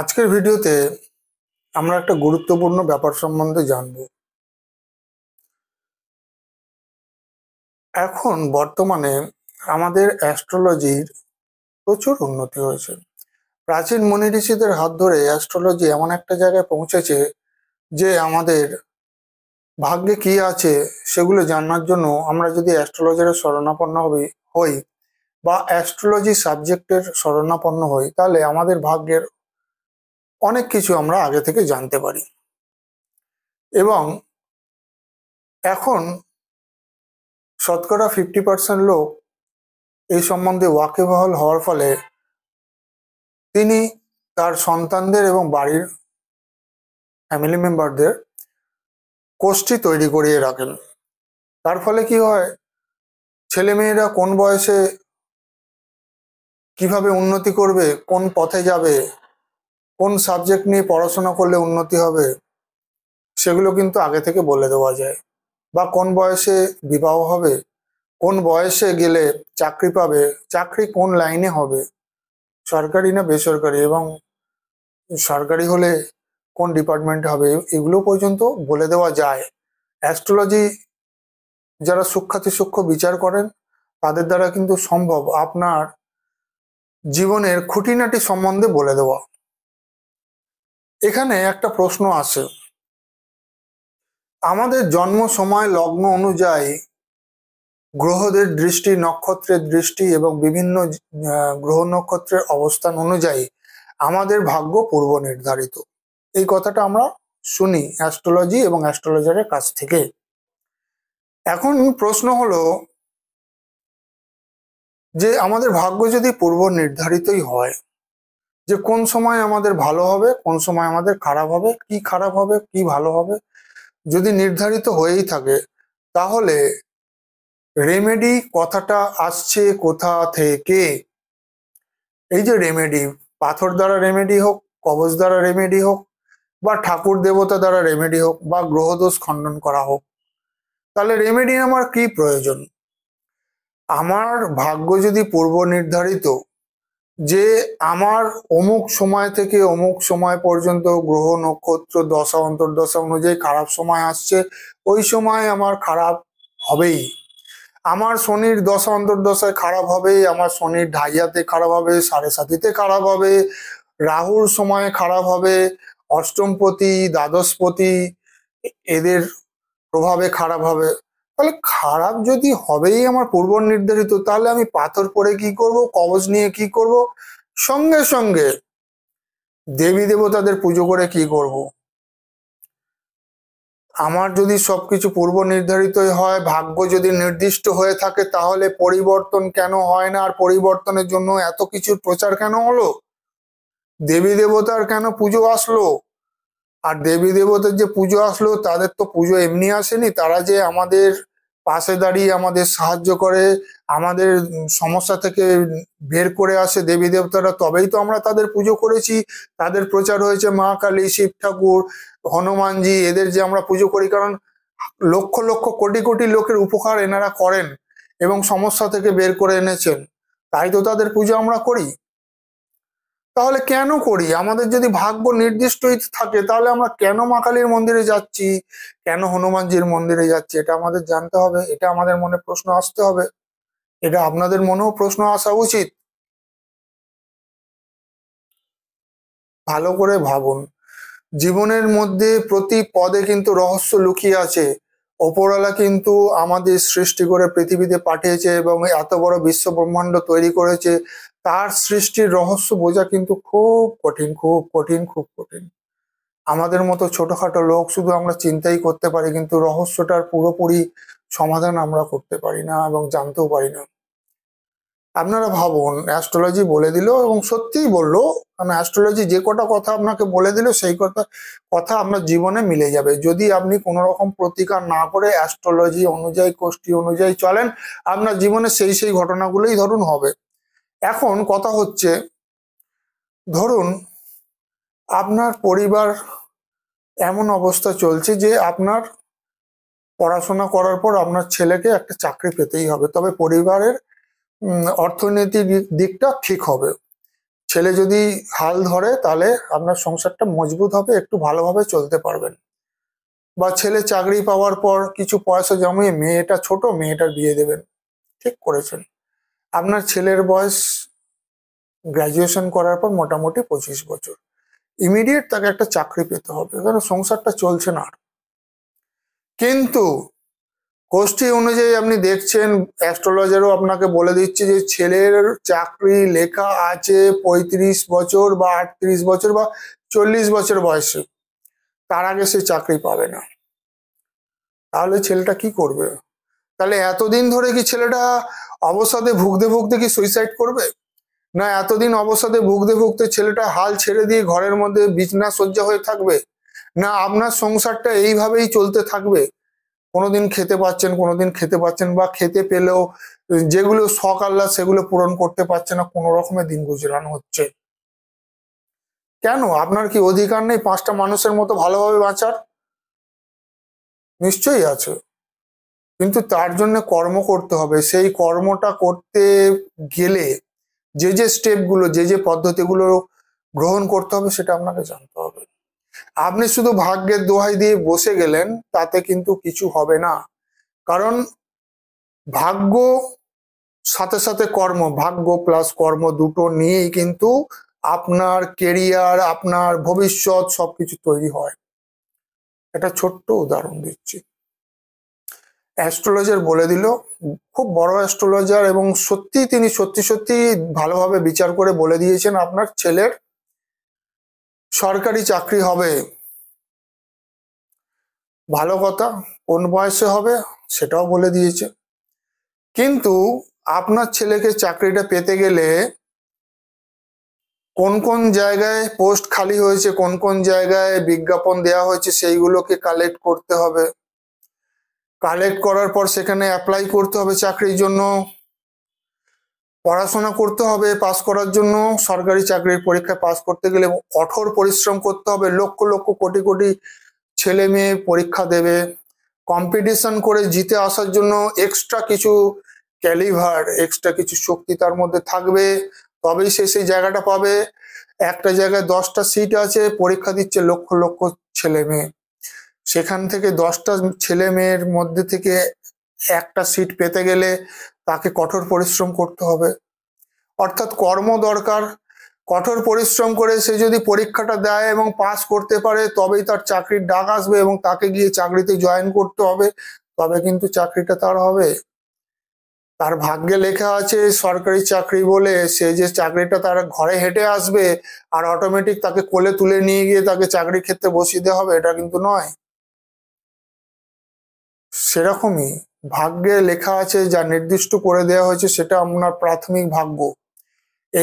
আজকের ভিডিওতে আমরা একটা গুরুত্বপূর্ণ ব্যাপার সম্বন্ধে জানব এখন বর্তমানে আমাদের অ্যাস্ট্রোলজির প্রচুর উন্নতি হয়েছে প্রাচীন মনি ঋষিদের হাত ধরে অ্যাস্ট্রোলজি এমন একটা জায়গায় পৌঁছেছে যে আমাদের ভাগ্যে কি আছে সেগুলো জানার জন্য আমরা যদি অ্যাস্ট্রোলজির শরণাপন্ন হই বা অ্যাস্ট্রোলজি সাবজেক্টের শরণাপন্ন হই তাহলে আমাদের ভাগ্যের অনেক কিছু আমরা আগে থেকে জানতে পারি এবং এখন শতকরা ফিফটি পার্সেন্ট লোক এই সম্বন্ধে ওয়াকেবহল হওয়ার ফলে তিনি তার সন্তানদের এবং বাড়ির ফ্যামিলি মেম্বারদের কোষ্ঠী তৈরি করিয়ে রাখেন তার ফলে কি হয় ছেলেমেয়েরা কোন বয়সে কিভাবে উন্নতি করবে কোন পথে যাবে কোন সাবজেক্ট নিয়ে পড়াশোনা করলে উন্নতি হবে সেগুলো কিন্তু আগে থেকে বলে দেওয়া যায় বা কোন বয়সে বিবাহ হবে কোন বয়সে গেলে চাকরি পাবে চাকরি কোন লাইনে হবে সরকারি না বেসরকারি এবং সরকারি হলে কোন ডিপার্টমেন্ট হবে এগুলো পর্যন্ত বলে দেওয়া যায় অ্যাস্ট্রোলজি যারা সূক্ষাতি সূক্ষ্ম বিচার করেন তাদের দ্বারা কিন্তু সম্ভব আপনার জীবনের খুঁটিনাটি সম্বন্ধে বলে দেওয়া এখানে একটা প্রশ্ন আছে আমাদের জন্ম সময় লগ্ন অনুযায়ী গ্রহদের দৃষ্টি নক্ষত্রের দৃষ্টি এবং বিভিন্ন গ্রহ নক্ষত্রের অবস্থান অনুযায়ী আমাদের ভাগ্য পূর্ব নির্ধারিত এই কথাটা আমরা শুনি অ্যাস্ট্রোলজি এবং অ্যাস্ট্রোলজারের কাছ থেকে এখন প্রশ্ন হলো যে আমাদের ভাগ্য যদি পূর্ব নির্ধারিতই হয় যে কোন সময় আমাদের ভালো হবে কোন সময় আমাদের খারাপ হবে কি খারাপ হবে কি ভালো হবে যদি নির্ধারিত হয়েই থাকে তাহলে রেমেডি কথাটা আসছে কোথা থেকে এই যে রেমেডি পাথর দ্বারা রেমেডি হোক কবচ দ্বারা রেমেডি হোক বা ঠাকুর দেবতা দ্বারা রেমেডি হোক বা গ্রহদোষ খণ্ডন করা হোক তাহলে রেমেডি আমার কি প্রয়োজন আমার ভাগ্য যদি পূর্ব নির্ধারিত যে আমার অমুক সময় থেকে অমুক সময় পর্যন্ত গ্রহ নক্ষত্র দশা অন্তর্দশা অনুযায়ী খারাপ সময় আসছে ওই সময় আমার খারাপ হবেই আমার শনির দশা অন্তর্দশায় খারাপ হবে আমার শনির ঢাইয়াতে খারাপ হবে সাড়ে সাতিতে খারাপ হবে রাহুর সময়ে খারাপ হবে অষ্টমপতি দ্বাদশপতি এদের প্রভাবে খারাপ হবে তাহলে খারাপ যদি হবেই আমার পূর্ব নির্ধারিত তাহলে আমি পাথর পরে কি করব কবচ নিয়ে কি করব সঙ্গে সঙ্গে দেবী দেবতাদের পুজো করে কি করব আমার যদি সবকিছু পূর্ব নির্ধারিতই হয় ভাগ্য যদি নির্দিষ্ট হয়ে থাকে তাহলে পরিবর্তন কেন হয় না আর পরিবর্তনের জন্য এত কিছুর প্রচার কেন হলো দেবী দেবতার কেন পুজো আসলো আর দেবী দেবতার যে পুজো আসলো তাদের তো পুজো এমনি আসেনি তারা যে আমাদের পাশে দাঁড়িয়ে আমাদের সাহায্য করে আমাদের সমস্যা থেকে বের করে আসে দেবী দেবতারা তবেই তো আমরা তাদের পুজো করেছি তাদের প্রচার হয়েছে মা কালী শিব ঠাকুর হনুমানজি এদের যে আমরা পুজো করি কারণ লক্ষ লক্ষ কোটি কোটি লোকের উপকার এনারা করেন এবং সমস্যা থেকে বের করে এনেছেন তাই তো তাদের পুজো আমরা করি তাহলে কেন করি আমাদের যদি ভাগ্য নির্দিষ্ট থাকে তাহলে আমরা কেন মা কালীর মন্দিরে যাচ্ছি কেন হনুমানজির মন্দিরে যাচ্ছি এটা আমাদের জানতে হবে এটা আমাদের মনে প্রশ্ন আসতে হবে এটা আপনাদের মনেও প্রশ্ন আসা উচিত ভালো করে ভাবুন জীবনের মধ্যে প্রতি পদে কিন্তু রহস্য লুকিয়ে আছে ওপরওয়ালা কিন্তু আমাদের সৃষ্টি করে পৃথিবীতে পাঠিয়েছে এবং এত বড় বিশ্ব ব্রহ্মাণ্ড তৈরি করেছে তার সৃষ্টির রহস্য বোঝা কিন্তু খুব কঠিন খুব কঠিন খুব কঠিন আমাদের মতো ছোটখাটো লোক শুধু আমরা চিন্তাই করতে পারি কিন্তু রহস্যটার পুরোপুরি সমাধান আমরা করতে পারি না এবং জানতেও পারি না আপনারা ভাবুন অ্যাস্ট্রোলজি বলে দিল এবং সত্যিই বললো কারণ অ্যাস্ট্রোলজি যে কটা কথা আপনাকে বলে দিল সেই কথা কথা আপনার জীবনে মিলে যাবে যদি আপনি কোনো রকম প্রতিকার না করে অ্যাস্ট্রোলজি অনুযায়ী কোষ্ঠী অনুযায়ী চলেন আপনার জীবনে সেই সেই ঘটনাগুলোই ধরুন হবে এখন কথা হচ্ছে ধরুন আপনার পরিবার এমন অবস্থা চলছে যে আপনার পড়াশোনা করার পর আপনার ছেলেকে একটা চাকরি পেতেই হবে তবে পরিবারের অর্থনৈতিক দিকটা ঠিক হবে ছেলে যদি হাল ধরে তাহলে আপনার সংসারটা মজবুত হবে একটু ভালোভাবে চলতে পারবেন বা ছেলে চাকরি পাওয়ার পর কিছু পয়সা জমিয়ে মেয়েটা ছোট মেয়েটার বিয়ে দেবেন ঠিক করেছেন আপনার ছেলের বয়স গ্র্যাজুয়েশন করার পর মোটামুটি পঁচিশ বছর ইমিডিয়েট তাকে একটা চাকরি পেতে হবে কারণ সংসারটা চলছে না কিন্তু গোষ্ঠী অনুযায়ী আপনি দেখছেন অ্যাস্ট্রোলজারও আপনাকে বলে দিচ্ছে যে ছেলের চাকরি লেখা আছে পঁয়ত্রিশ বছর বা আটত্রিশ বছর বা চল্লিশ বছর বয়সে তার আগে সে চাকরি পাবে না তাহলে ছেলেটা কি করবে তাহলে এতদিন ধরে কি ছেলেটা অবসাদে ভুগতে ভুগতে কি সুইসাইড করবে না এতদিন অবসাদে ভুগতে ভুগতে ছেলেটা হাল ছেড়ে দিয়ে ঘরের মধ্যে বিছনা শয্যা হয়ে থাকবে না আপনার সংসারটা এইভাবেই চলতে থাকবে কোনোদিন খেতে পাচ্ছেন কোনোদিন খেতে পাচ্ছেন বা খেতে পেলেও যেগুলো শখ আল্লাহ সেগুলো পূরণ করতে পারছে না কোনো রকমে দিন গুজরানো হচ্ছে কেন আপনার কি অধিকার নেই পাঁচটা মানুষের মতো ভালোভাবে বাঁচার নিশ্চয়ই আছে কিন্তু তার জন্য কর্ম করতে হবে সেই কর্মটা করতে গেলে যে যে স্টেপগুলো যে যে পদ্ধতিগুলো গ্রহণ করতে হবে সেটা আপনাকে জানতে হবে আপনি শুধু ভাগ্যের দোহাই দিয়ে বসে গেলেন তাতে কিন্তু কিছু হবে না কারণ ভাগ্য সাথে সাথে কর্ম ভাগ্য প্লাস কর্ম দুটো নিয়েই কিন্তু আপনার কেরিয়ার আপনার ভবিষ্যৎ সবকিছু তৈরি হয় একটা ছোট্ট উদাহরণ দিচ্ছি অ্যাস্ট্রোলজার বলে দিল খুব বড় অ্যাস্ট্রোলজার এবং সত্যি তিনি সত্যি সত্যি ভালোভাবে বিচার করে বলে দিয়েছেন আপনার ছেলের সরকারি চাকরি হবে ভালো কথা কোন বয়সে হবে সেটাও বলে দিয়েছে কিন্তু আপনার ছেলেকে চাকরিটা পেতে গেলে কোন কোন জায়গায় পোস্ট খালি হয়েছে কোন কোন জায়গায় বিজ্ঞাপন দেয়া হয়েছে সেইগুলোকে কালেক্ট করতে হবে কালেক্ট করার পর সেখানে অ্যাপ্লাই করতে হবে চাকরির জন্য পড়াশোনা করতে হবে পাস করার জন্য সরকারি চাকরির পরীক্ষা পাস করতে গেলে কঠোর পরিশ্রম করতে হবে লক্ষ লক্ষ কোটি কোটি ছেলে মেয়ে পরীক্ষা দেবে কম্পিটিশন করে জিতে আসার জন্য এক্সট্রা কিছু ক্যালিভার এক্সট্রা কিছু শক্তি তার মধ্যে থাকবে তবেই সে সেই জায়গাটা পাবে একটা জায়গায় দশটা সিট আছে পরীক্ষা দিচ্ছে লক্ষ লক্ষ ছেলে মেয়ে সেখান থেকে দশটা ছেলে মেয়ের মধ্যে থেকে একটা সিট পেতে গেলে তাকে কঠোর পরিশ্রম করতে হবে অর্থাৎ কর্ম দরকার কঠোর পরিশ্রম করে সে যদি পরীক্ষাটা দেয় এবং পাস করতে পারে তবেই তার চাকরির ডাক আসবে এবং তাকে গিয়ে চাকরিতে জয়েন করতে হবে তবে কিন্তু চাকরিটা তার হবে তার ভাগ্যে লেখা আছে সরকারি চাকরি বলে সে যে চাকরিটা তার ঘরে হেঁটে আসবে আর অটোমেটিক তাকে কোলে তুলে নিয়ে গিয়ে তাকে চাকরি ক্ষেত্রে বসিয়ে দেওয়া হবে এটা কিন্তু নয় সেরকমই ভাগ্যে লেখা আছে যা নির্দিষ্ট করে দেওয়া হয়েছে সেটা আপনার প্রাথমিক ভাগ্য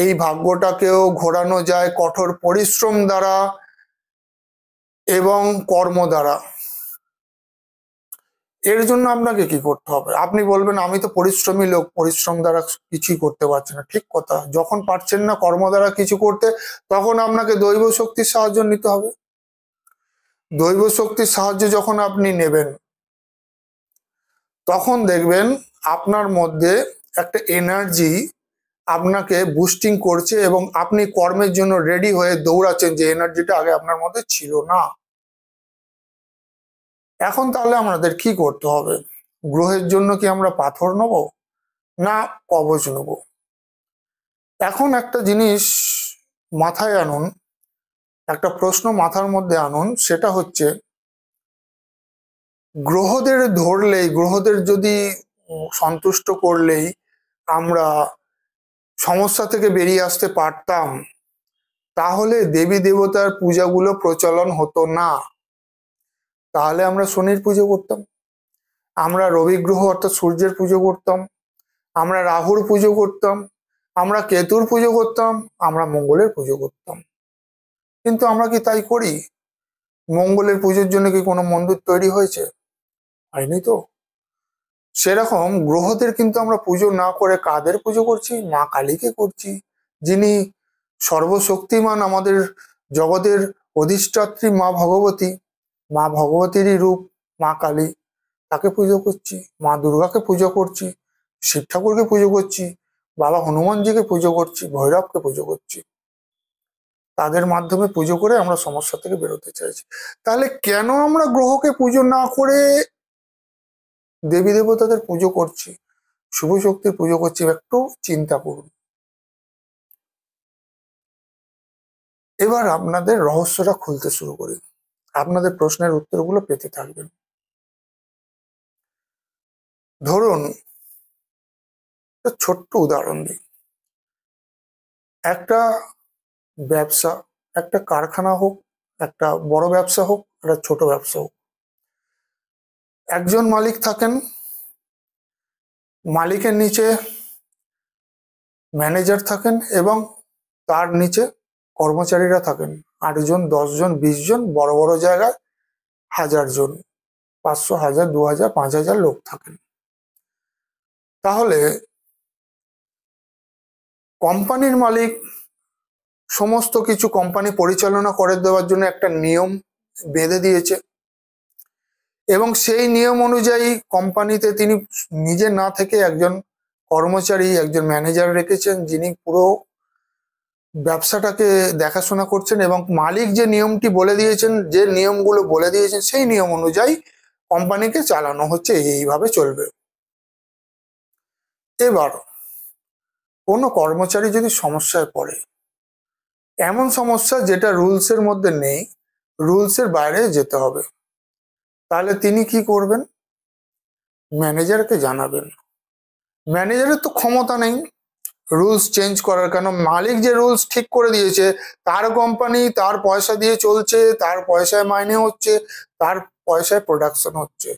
এই ভাগ্যটাকেও ঘোরানো যায় কঠোর পরিশ্রম দ্বারা এবং কর্ম দ্বারা এর জন্য আপনাকে কি করতে হবে আপনি বলবেন আমি তো পরিশ্রমী লোক পরিশ্রম দ্বারা কিছুই করতে পারছে না ঠিক কথা যখন পারছেন না কর্ম দ্বারা কিছু করতে তখন আপনাকে দৈব শক্তির সাহায্য নিতে হবে দৈব শক্তির সাহায্য যখন আপনি নেবেন তখন দেখবেন আপনার মধ্যে একটা এনার্জি আপনাকে বুস্টিং করছে এবং আপনি কর্মের জন্য রেডি হয়ে দৌড়াচ্ছেন যে এনার্জিটা আগে আপনার মধ্যে ছিল না এখন তাহলে আমাদের কি করতে হবে গ্রহের জন্য কি আমরা পাথর নেব না কবচ নেব এখন একটা জিনিস মাথায় আনুন একটা প্রশ্ন মাথার মধ্যে আনুন সেটা হচ্ছে গ্রহদের ধরলেই গ্রহদের যদি সন্তুষ্ট করলেই আমরা সমস্যা থেকে বেরিয়ে আসতে পারতাম তাহলে দেবী দেবতার পূজাগুলো প্রচলন হতো না তাহলে আমরা শনির পুজো করতাম আমরা রবি গ্রহ অর্থাৎ সূর্যের পুজো করতাম আমরা রাহুর পুজো করতাম আমরা কেতুর পুজো করতাম আমরা মঙ্গলের পুজো করতাম কিন্তু আমরা কি তাই করি মঙ্গলের পুজোর জন্য কি কোনো মন্দির তৈরি হয়েছে হয় নাই তো সেরকম গ্রহদের কিন্তু আমরা পুজো না করে কাদের পুজো করছি মা কালীকে করছি যিনি সর্বশক্তিমান আমাদের জগতের অধিষ্ঠাত্রী মা ভগবতী মা ভগবতীরই রূপ মা কালী তাকে পুজো করছি মা দুর্গাকে পুজো করছি শিব ঠাকুরকে পুজো করছি বাবা হনুমানজিকে পুজো করছি ভৈরবকে পুজো করছি তাদের মাধ্যমে পুজো করে আমরা সমস্যা থেকে বেরোতে চাইছি তাহলে কেন আমরা গ্রহকে পুজো না করে দেবী দেবতাদের পুজো করছি শুভ শক্তির পুজো করছি একটু চিন্তা করুন এবার আপনাদের রহস্যটা খুলতে শুরু করি আপনাদের প্রশ্নের উত্তরগুলো পেতে থাকবেন ধরুন ছোট্ট উদাহরণ দিই একটা ব্যবসা একটা কারখানা হোক একটা বড় ব্যবসা হোক একটা ছোট ব্যবসা হোক একজন মালিক থাকেন মালিকের নিচে ম্যানেজার থাকেন এবং তার নিচে কর্মচারীরা থাকেন আটজন দশজন বিশ জন বড় বড় জায়গায় হাজার জন পাঁচশো হাজার দু হাজার পাঁচ হাজার লোক থাকেন তাহলে কোম্পানির মালিক সমস্ত কিছু কোম্পানি পরিচালনা করে দেওয়ার জন্য একটা নিয়ম বেঁধে দিয়েছে এবং সেই নিয়ম অনুযায়ী কোম্পানিতে তিনি নিজে না থেকে একজন কর্মচারী একজন ম্যানেজার রেখেছেন যিনি পুরো ব্যবসাটাকে দেখাশোনা করছেন এবং মালিক যে নিয়মটি বলে দিয়েছেন যে নিয়মগুলো বলে দিয়েছেন সেই নিয়ম অনুযায়ী কোম্পানিকে চালানো হচ্ছে এইভাবে চলবে এবার কোনো কর্মচারী যদি সমস্যায় পড়ে এমন সমস্যা যেটা রুলসের মধ্যে নেই রুলসের বাইরে যেতে হবে তাহলে তিনি কি করবেন ম্যানেজারকে জানাবেন ম্যানেজারের তো ক্ষমতা নেই রুলস চেঞ্জ করার কেন মালিক যে রুলস ঠিক করে দিয়েছে তার কোম্পানি তার পয়সা দিয়ে চলছে তার পয়সায় মাইনে হচ্ছে তার পয়সায় প্রোডাকশন হচ্ছে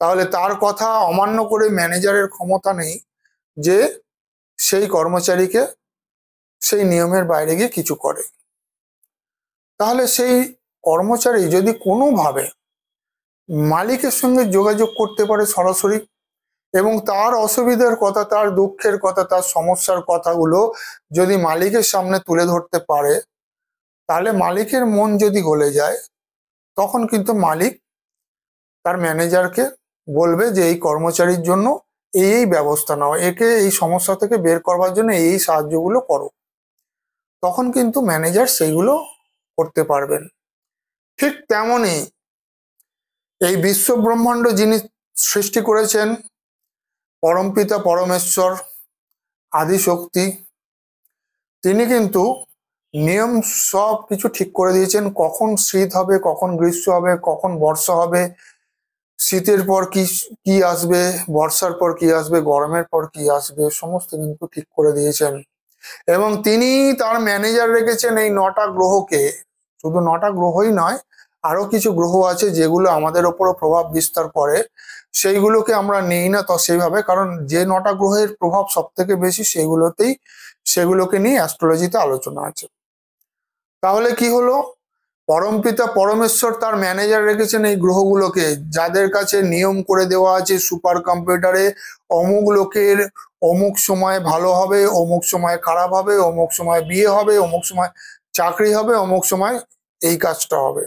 তাহলে তার কথা অমান্য করে ম্যানেজারের ক্ষমতা নেই যে সেই কর্মচারীকে সেই নিয়মের বাইরে গিয়ে কিছু করে তাহলে সেই কর্মচারী যদি কোনোভাবে মালিকের সঙ্গে যোগাযোগ করতে পারে সরাসরি এবং তার অসুবিধার কথা তার দুঃখের কথা তার সমস্যার কথাগুলো যদি মালিকের সামনে তুলে ধরতে পারে তাহলে মালিকের মন যদি গলে যায় তখন কিন্তু মালিক তার ম্যানেজারকে বলবে যে এই কর্মচারীর জন্য এই এই ব্যবস্থা নাও একে এই সমস্যা থেকে বের করবার জন্য এই সাহায্যগুলো করো তখন কিন্তু ম্যানেজার সেইগুলো করতে পারবেন ঠিক তেমনই এই বিশ্ব ব্রহ্মাণ্ড যিনি সৃষ্টি করেছেন পরমপিতা পরমেশ্বর আদিশক্তি তিনি কিন্তু নিয়ম সব কিছু ঠিক করে দিয়েছেন কখন শীত হবে কখন গ্রীষ্ম হবে কখন বর্ষা হবে শীতের পর কি কি আসবে বর্ষার পর কি আসবে গরমের পর কি আসবে সমস্ত কিন্তু ঠিক করে দিয়েছেন এবং তিনি তার ম্যানেজার রেখেছেন এই নটা গ্রহকে শুধু নটা গ্রহই নয় আরও কিছু গ্রহ আছে যেগুলো আমাদের ওপরও প্রভাব বিস্তার করে সেইগুলোকে আমরা নিই না তো সেইভাবে কারণ যে নটা গ্রহের প্রভাব সব থেকে বেশি সেগুলোতেই সেগুলোকে নিয়ে অ্যাস্ট্রোলজিতে আলোচনা আছে তাহলে কি হলো পরমপিতা পরমেশ্বর তার ম্যানেজার রেখেছেন এই গ্রহগুলোকে যাদের কাছে নিয়ম করে দেওয়া আছে সুপার কম্পিউটারে অমুক লোকের অমুক সময় ভালো হবে অমুক সময় খারাপ হবে অমুক সময় বিয়ে হবে অমুক সময় চাকরি হবে অমুক সময় এই কাজটা হবে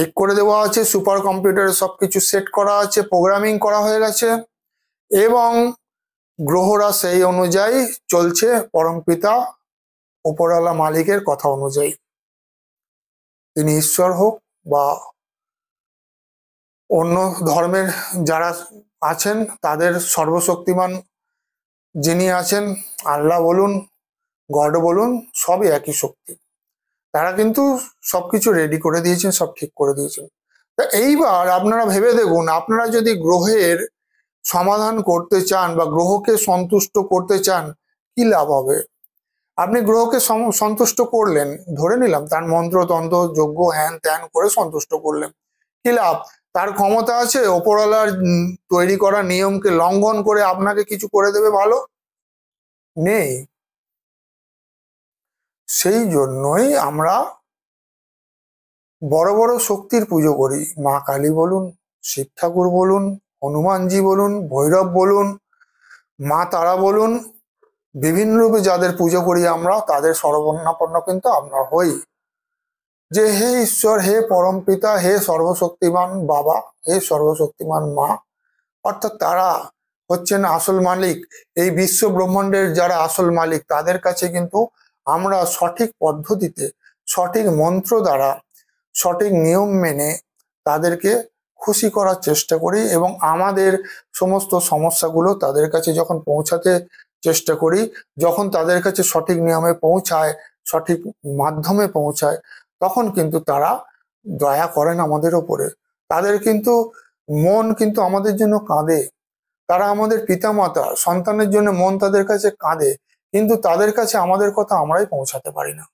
ঠিক করে দেওয়া আছে সুপার কম্পিউটারে সব কিছু সেট করা আছে প্রোগ্রামিং করা হয়ে গেছে এবং গ্রহরা সেই অনুযায়ী চলছে পরমপিতা ওপরওয়ালা মালিকের কথা অনুযায়ী তিনি ঈশ্বর হোক বা অন্য ধর্মের যারা আছেন তাদের সর্বশক্তিমান যিনি আছেন আল্লাহ বলুন গড বলুন সবই একই শক্তি তারা কিন্তু সবকিছু রেডি করে দিয়েছেন সব ঠিক করে দিয়েছেন তা এইবার আপনারা ভেবে দেখুন আপনারা যদি গ্রহের সমাধান করতে চান বা গ্রহকে সন্তুষ্ট করতে চান কি লাভ হবে আপনি গ্রহকে সন্তুষ্ট করলেন ধরে নিলাম তার মন্ত্র তন্ত্র যোগ্য হ্যান ত্যান করে সন্তুষ্ট করলেন কি লাভ তার ক্ষমতা আছে ওপরওয়ালার তৈরি করা নিয়মকে লঙ্ঘন করে আপনাকে কিছু করে দেবে ভালো নেই সেই জন্যই আমরা বড় বড় শক্তির পুজো করি মা কালী বলুন শিব ঠাকুর বলুন হনুমানজি বলুন ভৈরব বলুন মা তারা বলুন বিভিন্ন রূপে যাদের পুজো করি আমরা তাদের সর্বনাপন্ন কিন্তু আমরা হই যে হে ঈশ্বর হে পরম পিতা হে সর্বশক্তিমান বাবা হে সর্বশক্তিমান মা অর্থাৎ তারা হচ্ছেন আসল মালিক এই বিশ্ব ব্রহ্মাণ্ডের যারা আসল মালিক তাদের কাছে কিন্তু আমরা সঠিক পদ্ধতিতে সঠিক মন্ত্র দ্বারা সঠিক নিয়ম মেনে তাদেরকে খুশি করার চেষ্টা করি এবং আমাদের সমস্ত সমস্যাগুলো তাদের কাছে যখন পৌঁছাতে চেষ্টা করি যখন তাদের কাছে সঠিক নিয়মে পৌঁছায় সঠিক মাধ্যমে পৌঁছায় তখন কিন্তু তারা দয়া করেন আমাদের ওপরে তাদের কিন্তু মন কিন্তু আমাদের জন্য কাঁদে তারা আমাদের পিতামাতা সন্তানের জন্য মন তাদের কাছে কাঁদে কিন্তু তাদের কাছে আমাদের কথা আমরাই পৌঁছাতে পারি না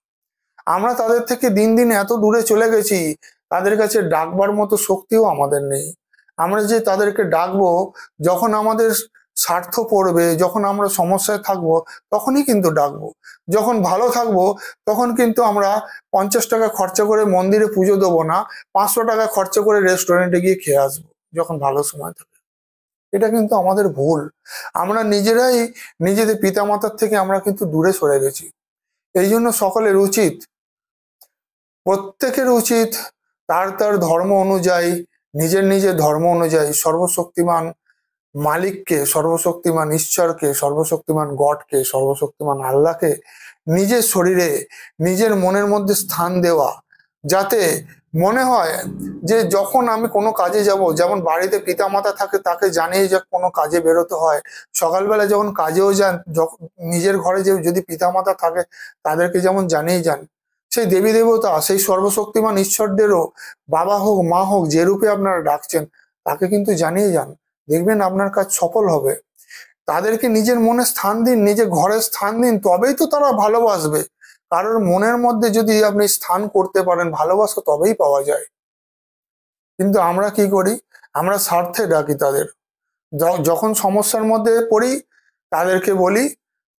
আমরা তাদের থেকে দিন দিন এত দূরে চলে গেছি তাদের কাছে ডাকবার মতো শক্তিও আমাদের নেই আমরা যে তাদেরকে ডাকবো যখন আমাদের স্বার্থ পড়বে যখন আমরা সমস্যায় থাকব তখনই কিন্তু ডাকবো যখন ভালো থাকব তখন কিন্তু আমরা পঞ্চাশ টাকা খরচা করে মন্দিরে পুজো দেবো না পাঁচশো টাকা খরচা করে রেস্টুরেন্টে গিয়ে খেয়ে আসবো যখন ভালো সময় থাকবে এটা কিন্তু আমাদের ভুল আমরা নিজেরাই নিজেদের পিতামাতার থেকে আমরা কিন্তু দূরে সরে গেছি এই জন্য সকলের উচিত প্রত্যেকের উচিত তার তার ধর্ম অনুযায়ী নিজের নিজের ধর্ম অনুযায়ী সর্বশক্তিমান মালিককে সর্বশক্তিমান ঈশ্বরকে সর্বশক্তিমান গডকে সর্বশক্তিমান আল্লাহকে নিজের শরীরে নিজের মনের মধ্যে স্থান দেওয়া যাতে মনে হয় যে যখন আমি কোনো কাজে যাব যেমন বাড়িতে পিতা মাতা থাকে তাকে জানিয়ে যে কোনো কাজে বেরোতে হয় সকালবেলা যখন কাজেও যান নিজের ঘরে যে যদি পিতা মাতা থাকে তাদেরকে যেমন জানিয়ে যান সেই দেবী দেবতা সেই সর্বশক্তিমান ঈশ্বরদেরও বাবা হোক মা হোক যে রূপে আপনারা ডাকছেন তাকে কিন্তু জানিয়ে যান দেখবেন আপনার কাজ সফল হবে তাদেরকে নিজের মনে স্থান দিন নিজের ঘরে স্থান দিন তবেই তো তারা ভালোবাসবে কারোর মনের মধ্যে যদি আপনি স্থান করতে পারেন ভালোবাসা তবেই পাওয়া যায় কিন্তু আমরা কি করি আমরা স্বার্থে ডাকি তাদের যখন সমস্যার মধ্যে পড়ি তাদেরকে বলি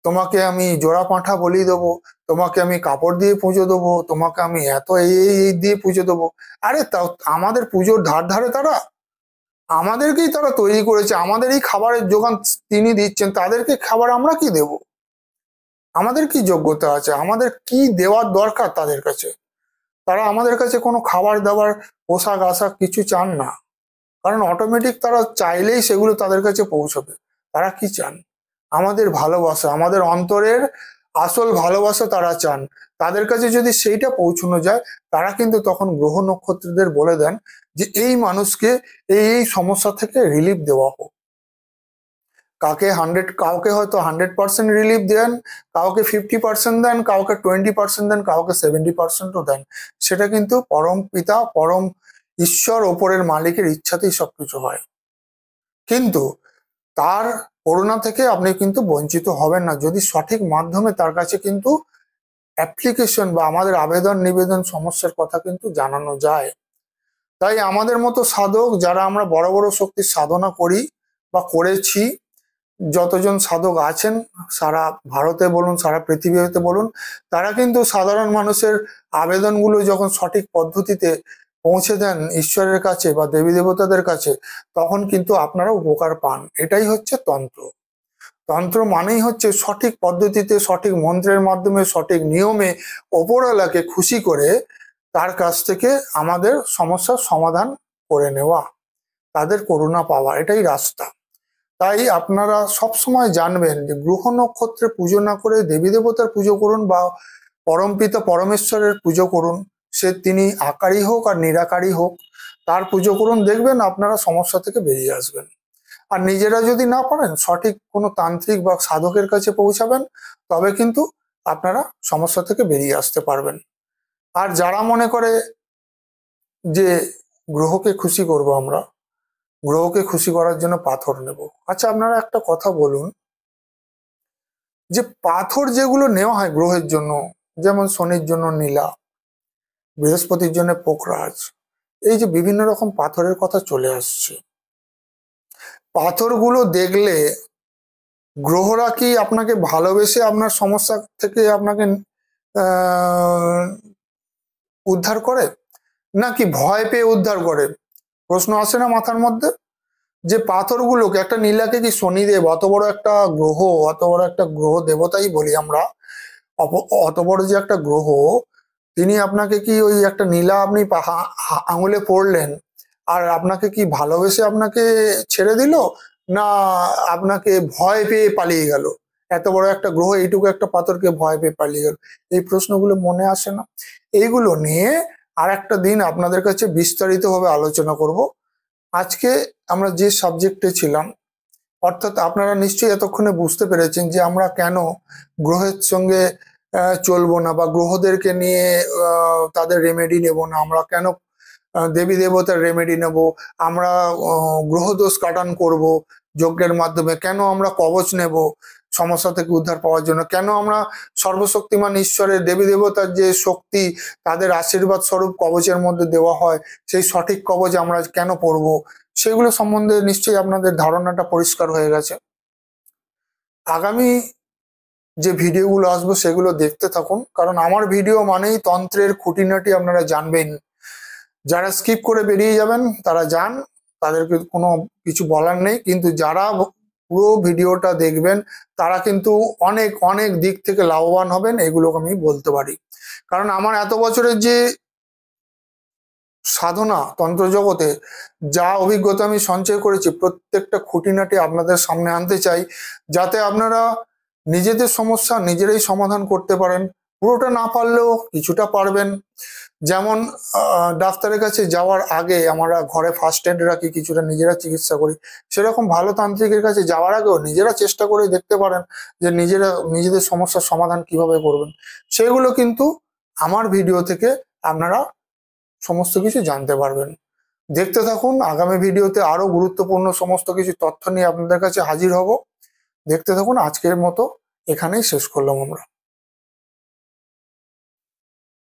তোমাকে আমি জোড়া পাঁঠা বলি দেবো তোমাকে আমি কাপড় দিয়ে পুজো দেবো তোমাকে আমি এত এই এই দিয়ে পুজো দেবো আরে তা আমাদের পুজোর ধার ধারে তারা আমাদেরকেই তারা তৈরি করেছে আমাদের এই খাবারের যোগান তিনি দিচ্ছেন তাদেরকে খাবার আমরা কি দেবো আমাদের কি যোগ্যতা আছে আমাদের কি দেওয়ার দরকার তাদের কাছে তারা আমাদের কাছে কোনো খাবার দাবার পোশাক আশাক কিছু চান না কারণ অটোমেটিক তারা চাইলেই সেগুলো তাদের কাছে পৌঁছবে তারা কি চান আমাদের ভালোবাসা আমাদের অন্তরের আসল ভালোবাসা তারা চান তাদের কাছে যদি সেইটা পৌঁছানো যায় তারা কিন্তু তখন গ্রহ নক্ষত্রদের বলে দেন যে এই মানুষকে এই এই সমস্যা থেকে রিলিফ দেওয়া হোক কাকে হান্ড্রেড কাউকে হয়তো হান্ড্রেড পার্সেন্ট রিলিফ দেন কাউকে ফিফটি পার্সেন্ট দেন কাউকে টোয়েন্টি পার্সেন্ট দেন কাউকে সেভেন্টি পার্সেন্টও দেন সেটা কিন্তু পরম পিতা পরম ঈশ্বর ওপরের মালিকের ইচ্ছাতেই সবকিছু হয় কিন্তু তার করোনা থেকে আপনি কিন্তু বঞ্চিত হবেন না যদি সঠিক মাধ্যমে তার কাছে কিন্তু অ্যাপ্লিকেশন বা আমাদের আবেদন নিবেদন সমস্যার কথা কিন্তু জানানো যায় তাই আমাদের মতো সাধক যারা আমরা বড় বড় শক্তির সাধনা করি বা করেছি যতজন সাধক আছেন সারা ভারতে বলুন সারা পৃথিবীতে বলুন তারা কিন্তু সাধারণ মানুষের আবেদনগুলো যখন সঠিক পদ্ধতিতে পৌঁছে দেন ঈশ্বরের কাছে বা দেবী দেবতাদের কাছে তখন কিন্তু আপনারা উপকার পান এটাই হচ্ছে তন্ত্র তন্ত্র মানেই হচ্ছে সঠিক পদ্ধতিতে সঠিক মন্ত্রের মাধ্যমে সঠিক নিয়মে ওপরওয়ালাকে খুশি করে তার কাছ থেকে আমাদের সমস্যার সমাধান করে নেওয়া তাদের করুণা পাওয়া এটাই রাস্তা তাই আপনারা সব সময় জানবেন যে গ্রহ নক্ষত্রে পুজো না করে দেবী দেবতার পুজো করুন বা পরমপিতা পরমেশ্বরের পুজো করুন সে তিনি আকারই হোক আর নিরাকারই হোক তার পুজো করুন দেখবেন আপনারা সমস্যা থেকে বেরিয়ে আসবেন আর নিজেরা যদি না পারেন সঠিক কোনো তান্ত্রিক বা সাধকের কাছে পৌঁছাবেন তবে কিন্তু আপনারা সমস্যা থেকে বেরিয়ে আসতে পারবেন আর যারা মনে করে যে গ্রহকে খুশি করব আমরা গ্রহকে খুশি করার জন্য পাথর নেব আচ্ছা আপনারা একটা কথা বলুন যে পাথর যেগুলো নেওয়া হয় গ্রহের জন্য যেমন শনির জন্য নীলা বৃহস্পতির জন্য পোকরাজ এই যে বিভিন্ন রকম পাথরের কথা চলে আসছে পাথরগুলো দেখলে গ্রহরা কি আপনাকে ভালোবেসে আপনার সমস্যা থেকে আপনাকে উদ্ধার করে নাকি ভয় পেয়ে উদ্ধার করে প্রশ্ন আসে না মাথার মধ্যে যে পাথরগুলোকে একটা নীলাকে কি শনিদেব অত বড় একটা গ্রহ অত বড় একটা গ্রহ দেবতাই বলি আমরা অত বড় যে একটা গ্রহ তিনি আপনাকে কি ওই একটা নীলা আপনি আঙুলে পড়লেন আর আপনাকে কি ভালোবেসে আপনাকে ছেড়ে দিল না আপনাকে ভয় পেয়ে পালিয়ে গেল এত বড় একটা গ্রহ এইটুকু একটা পাথরকে ভয় পেয়ে পালিয়ে গেল এই প্রশ্নগুলো মনে আসে না এইগুলো নিয়ে আর একটা দিন আপনাদের কাছে বিস্তারিতভাবে আলোচনা করব আজকে আমরা যে সাবজেক্টে ছিলাম অর্থাৎ আপনারা নিশ্চয়ই এতক্ষণে বুঝতে পেরেছেন যে আমরা কেন গ্রহের সঙ্গে চলবো না বা গ্রহদেরকে নিয়ে তাদের রেমেডি নেব না আমরা কেন দেবী দেবতার রেমেডি নেব আমরা গ্রহদোষ কাটান করব যজ্ঞের মাধ্যমে কেন আমরা কবচ নেব সমস্যা থেকে উদ্ধার পাওয়ার জন্য কেন আমরা সর্বশক্তিমান ঈশ্বরের দেবী দেবতার যে শক্তি তাদের আশীর্বাদ স্বরূপ কবচের মধ্যে দেওয়া হয় সেই সঠিক কবচ আমরা কেন পড়ব সেগুলো সম্বন্ধে নিশ্চয়ই আপনাদের ধারণাটা পরিষ্কার হয়ে গেছে আগামী যে ভিডিওগুলো আসবো সেগুলো দেখতে থাকুন কারণ আমার ভিডিও মানেই তন্ত্রের খুঁটিনাটি আপনারা জানবেন যারা স্কিপ করে বেরিয়ে যাবেন তারা যান তাদেরকে কোনো কিছু বলার নেই কিন্তু যারা পুরো ভিডিওটা দেখবেন তারা কিন্তু অনেক অনেক দিক থেকে লাভবান হবেন এগুলো আমি বলতে পারি কারণ আমার এত বছরের যে সাধনা তন্ত্র জগতে যা অভিজ্ঞতা আমি সঞ্চয় করেছি প্রত্যেকটা খুঁটিনাটি আপনাদের সামনে আনতে চাই যাতে আপনারা নিজেদের সমস্যা নিজেরাই সমাধান করতে পারেন পুরোটা না পারলেও কিছুটা পারবেন যেমন ডাক্তারের কাছে যাওয়ার আগে আমরা ঘরে ফার্স্ট এড রাখি কিছুটা নিজেরা চিকিৎসা করি সেরকম ভালো তান্ত্রিকের কাছে যাওয়ার আগেও নিজেরা চেষ্টা করে দেখতে পারেন যে নিজেরা নিজেদের সমস্যার সমাধান কিভাবে করবেন সেগুলো কিন্তু আমার ভিডিও থেকে আপনারা সমস্ত কিছু জানতে পারবেন দেখতে থাকুন আগামী ভিডিওতে আরও গুরুত্বপূর্ণ সমস্ত কিছু তথ্য নিয়ে আপনাদের কাছে হাজির হব দেখতে থাকুন আজকের মতো এখানেই শেষ করলাম আমরা